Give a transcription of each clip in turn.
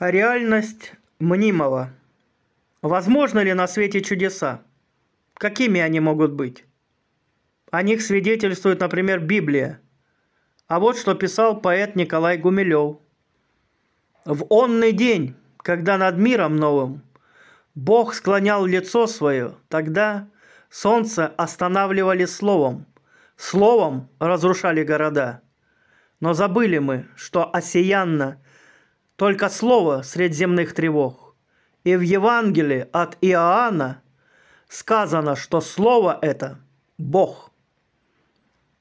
Реальность мнимого. Возможно ли на свете чудеса? Какими они могут быть? О них свидетельствует, например, Библия. А вот что писал поэт Николай Гумилев. «В онный день, когда над миром новым Бог склонял лицо свое, тогда солнце останавливали словом, словом разрушали города. Но забыли мы, что осиянно – только слово средь земных тревог. И в Евангелии от Иоанна сказано, что слово это – Бог.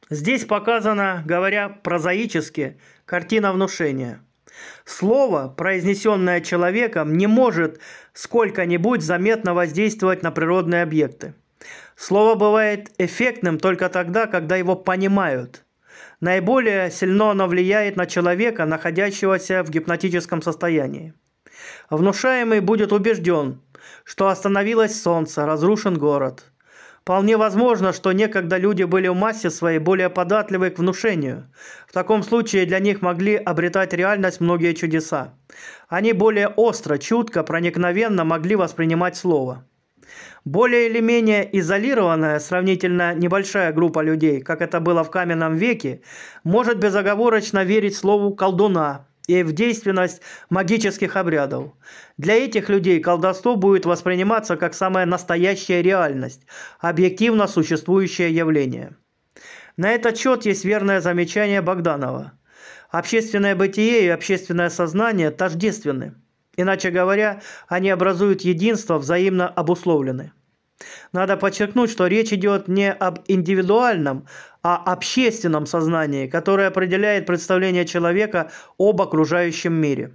Здесь показана, говоря прозаически, картина внушения. Слово, произнесенное человеком, не может сколько-нибудь заметно воздействовать на природные объекты. Слово бывает эффектным только тогда, когда его понимают – Наиболее сильно оно влияет на человека, находящегося в гипнотическом состоянии. Внушаемый будет убежден, что остановилось солнце, разрушен город. Вполне возможно, что некогда люди были в массе своей более податливы к внушению. В таком случае для них могли обретать реальность многие чудеса. Они более остро, чутко, проникновенно могли воспринимать слово. Более или менее изолированная, сравнительно небольшая группа людей, как это было в каменном веке, может безоговорочно верить слову «колдуна», и в действенность магических обрядов. Для этих людей колдовство будет восприниматься как самая настоящая реальность, объективно существующее явление. На этот счет есть верное замечание Богданова. Общественное бытие и общественное сознание тождественны. Иначе говоря, они образуют единство, взаимно обусловлены. Надо подчеркнуть, что речь идет не об индивидуальном, а общественном сознании, которое определяет представление человека об окружающем мире.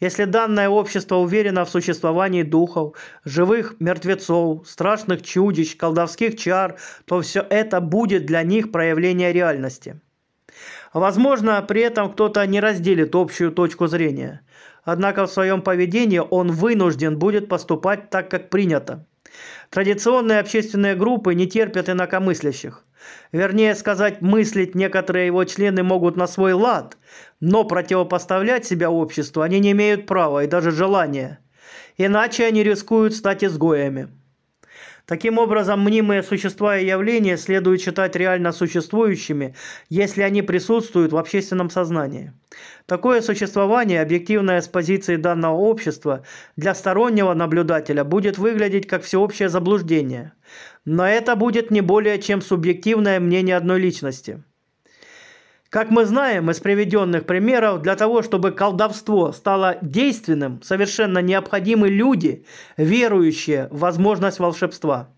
Если данное общество уверено в существовании духов, живых мертвецов, страшных чудищ, колдовских чар, то все это будет для них проявление реальности – Возможно, при этом кто-то не разделит общую точку зрения. Однако в своем поведении он вынужден будет поступать так, как принято. Традиционные общественные группы не терпят инакомыслящих. Вернее сказать, мыслить некоторые его члены могут на свой лад, но противопоставлять себя обществу они не имеют права и даже желания. Иначе они рискуют стать изгоями. Таким образом, мнимые существа и явления следует считать реально существующими, если они присутствуют в общественном сознании. Такое существование, объективное с позиции данного общества, для стороннего наблюдателя будет выглядеть как всеобщее заблуждение. Но это будет не более чем субъективное мнение одной личности – как мы знаем из приведенных примеров, для того, чтобы колдовство стало действенным, совершенно необходимы люди, верующие в возможность волшебства.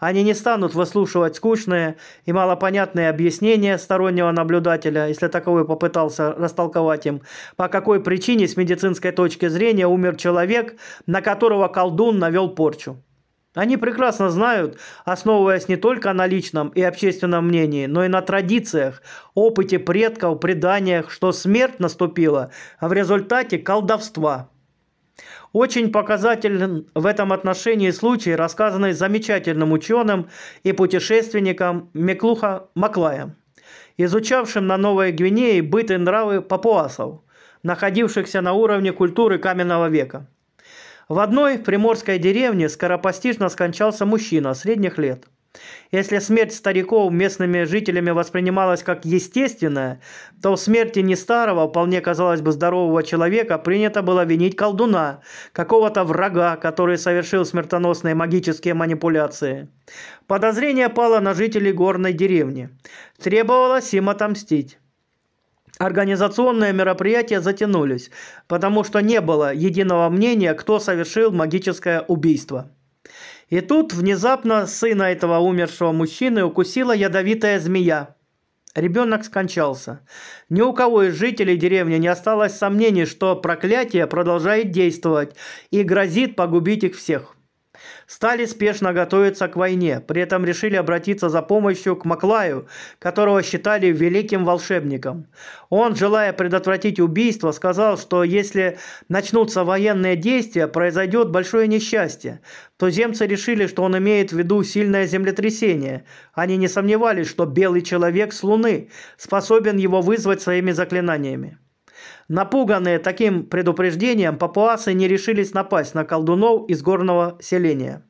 Они не станут выслушивать скучные и малопонятные объяснения стороннего наблюдателя, если таковой попытался растолковать им, по какой причине с медицинской точки зрения умер человек, на которого колдун навел порчу. Они прекрасно знают, основываясь не только на личном и общественном мнении, но и на традициях, опыте предков, преданиях, что смерть наступила а в результате колдовства. Очень показателен в этом отношении случай, рассказанный замечательным ученым и путешественником Меклуха Маклаем, изучавшим на Новой Гвинее быт и нравы папуасов, находившихся на уровне культуры каменного века – в одной приморской деревне скоропостижно скончался мужчина средних лет. Если смерть стариков местными жителями воспринималась как естественная, то в смерти не старого, вполне казалось бы здорового человека, принято было винить колдуна, какого-то врага, который совершил смертоносные магические манипуляции. Подозрение пало на жителей горной деревни. Требовалось им отомстить организационные мероприятия затянулись, потому что не было единого мнения, кто совершил магическое убийство. И тут внезапно сына этого умершего мужчины укусила ядовитая змея. Ребенок скончался. Ни у кого из жителей деревни не осталось сомнений, что проклятие продолжает действовать и грозит погубить их всех. Стали спешно готовиться к войне, при этом решили обратиться за помощью к Маклаю, которого считали великим волшебником. Он, желая предотвратить убийство, сказал, что если начнутся военные действия, произойдет большое несчастье. Туземцы решили, что он имеет в виду сильное землетрясение. Они не сомневались, что белый человек с Луны способен его вызвать своими заклинаниями. Напуганные таким предупреждением, папуасы не решились напасть на колдунов из горного селения.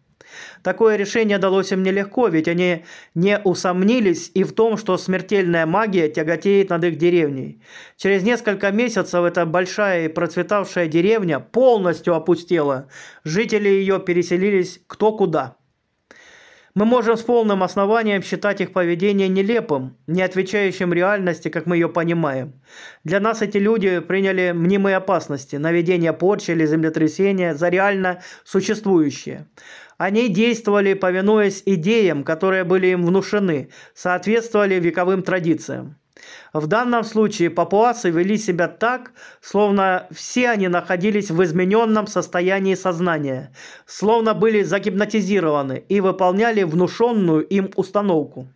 Такое решение далось им нелегко, ведь они не усомнились и в том, что смертельная магия тяготеет над их деревней. Через несколько месяцев эта большая и процветавшая деревня полностью опустела. Жители ее переселились кто куда – мы можем с полным основанием считать их поведение нелепым, не отвечающим реальности, как мы ее понимаем. Для нас эти люди приняли мнимые опасности, наведение порчи или землетрясения за реально существующие. Они действовали, повинуясь идеям, которые были им внушены, соответствовали вековым традициям. В данном случае папуасы вели себя так, словно все они находились в измененном состоянии сознания, словно были загипнотизированы и выполняли внушенную им установку.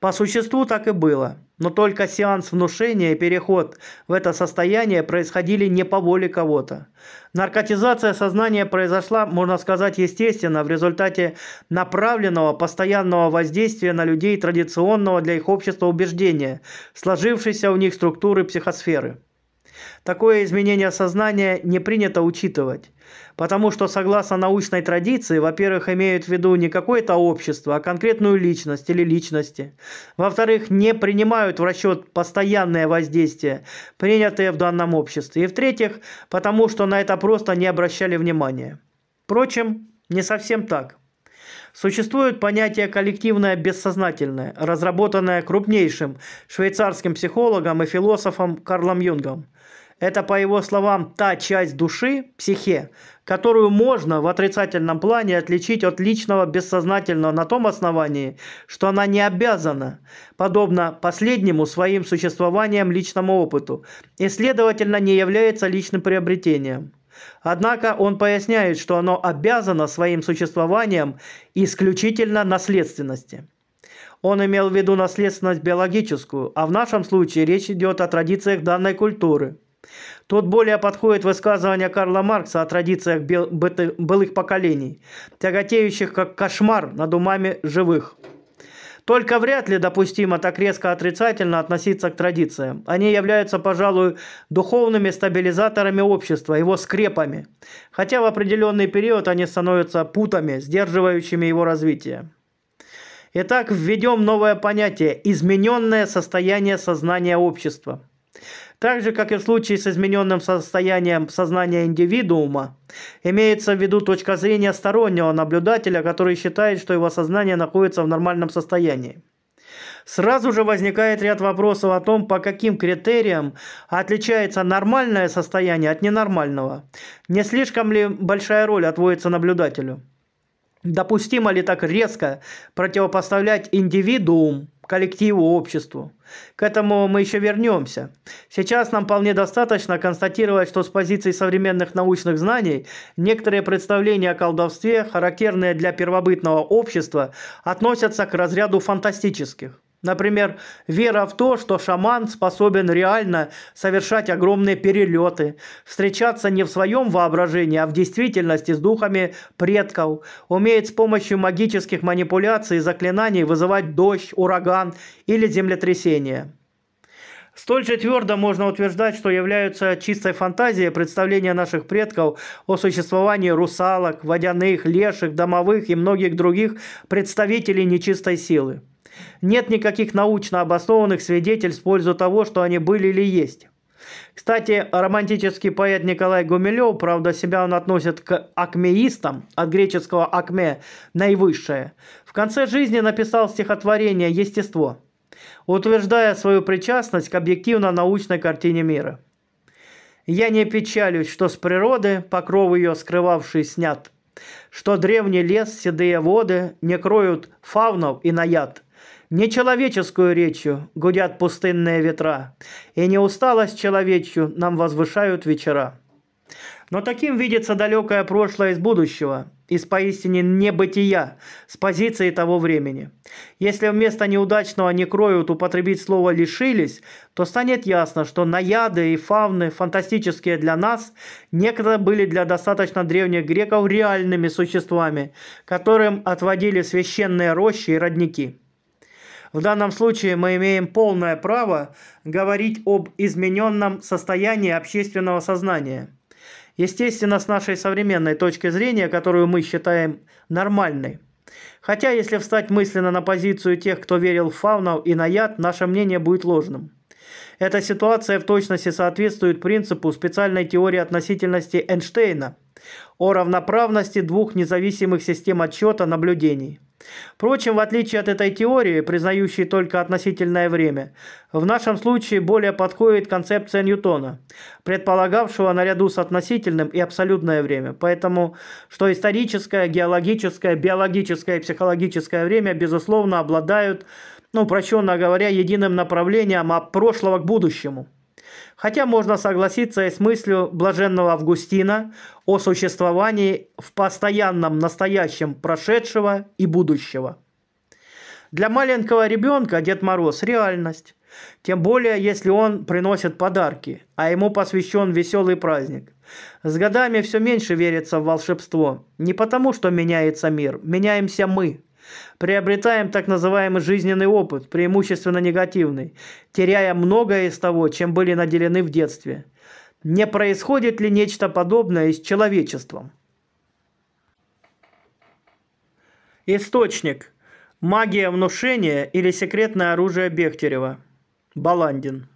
По существу так и было. Но только сеанс внушения и переход в это состояние происходили не по воле кого-то. Наркотизация сознания произошла, можно сказать, естественно, в результате направленного постоянного воздействия на людей традиционного для их общества убеждения, сложившейся у них структуры психосферы. Такое изменение сознания не принято учитывать. Потому что, согласно научной традиции, во-первых, имеют в виду не какое-то общество, а конкретную личность или личности. Во-вторых, не принимают в расчет постоянное воздействие, принятое в данном обществе. И в-третьих, потому что на это просто не обращали внимания. Впрочем, не совсем так. Существует понятие коллективное бессознательное, разработанное крупнейшим швейцарским психологом и философом Карлом Юнгом – это, по его словам, та часть души, психе, которую можно в отрицательном плане отличить от личного бессознательного на том основании, что она не обязана, подобно последнему своим существованием личному опыту, и, следовательно, не является личным приобретением. Однако он поясняет, что оно обязано своим существованием исключительно наследственности. Он имел в виду наследственность биологическую, а в нашем случае речь идет о традициях данной культуры – Тут более подходит высказывание Карла Маркса о традициях былых поколений, тяготеющих как кошмар над умами живых. Только вряд ли допустимо так резко отрицательно относиться к традициям. Они являются, пожалуй, духовными стабилизаторами общества, его скрепами. Хотя в определенный период они становятся путами, сдерживающими его развитие. Итак, введем новое понятие – измененное состояние сознания общества – так же, как и в случае с измененным состоянием сознания индивидуума, имеется в виду точка зрения стороннего наблюдателя, который считает, что его сознание находится в нормальном состоянии. Сразу же возникает ряд вопросов о том, по каким критериям отличается нормальное состояние от ненормального. Не слишком ли большая роль отводится наблюдателю? Допустимо ли так резко противопоставлять индивидуум коллективу, обществу? К этому мы еще вернемся. Сейчас нам вполне достаточно констатировать, что с позиции современных научных знаний некоторые представления о колдовстве, характерные для первобытного общества, относятся к разряду фантастических. Например, вера в то, что шаман способен реально совершать огромные перелеты, встречаться не в своем воображении, а в действительности с духами предков, умеет с помощью магических манипуляций и заклинаний вызывать дождь, ураган или землетрясение. Столь же твердо можно утверждать, что являются чистой фантазией представления наших предков о существовании русалок, водяных, леших, домовых и многих других представителей нечистой силы. Нет никаких научно обоснованных свидетельств в пользу того, что они были или есть. Кстати, романтический поэт Николай Гумилев, правда, себя он относит к акмеистам, от греческого «акме» – «наивысшее», в конце жизни написал стихотворение «Естество», утверждая свою причастность к объективно-научной картине мира. «Я не печалюсь, что с природы покров ее скрывавший снят, что древний лес, седые воды не кроют фавнов и наяд, Нечеловеческую речью гудят пустынные ветра, и не усталость человечью нам возвышают вечера. Но таким видится далекое прошлое из будущего, из поистине небытия, с позиции того времени. Если вместо неудачного не кроют употребить слово «лишились», то станет ясно, что наяды и фавны, фантастические для нас, некогда были для достаточно древних греков реальными существами, которым отводили священные рощи и родники. В данном случае мы имеем полное право говорить об измененном состоянии общественного сознания. Естественно, с нашей современной точки зрения, которую мы считаем нормальной. Хотя, если встать мысленно на позицию тех, кто верил в фаунов и на яд, наше мнение будет ложным. Эта ситуация в точности соответствует принципу специальной теории относительности Эйнштейна о равноправности двух независимых систем отсчета наблюдений – Впрочем, в отличие от этой теории, признающей только относительное время, в нашем случае более подходит концепция Ньютона, предполагавшего наряду с относительным и абсолютное время. Поэтому, что историческое, геологическое, биологическое и психологическое время, безусловно, обладают, ну, упрощенно говоря, единым направлением от прошлого к будущему – Хотя можно согласиться и с мыслью блаженного Августина о существовании в постоянном настоящем прошедшего и будущего. Для маленького ребенка Дед Мороз – реальность. Тем более, если он приносит подарки, а ему посвящен веселый праздник. С годами все меньше верится в волшебство. Не потому, что меняется мир, меняемся мы – Приобретаем так называемый жизненный опыт, преимущественно негативный, теряя многое из того, чем были наделены в детстве. Не происходит ли нечто подобное с человечеством? Источник. Магия внушения или секретное оружие Бехтерева. Баландин.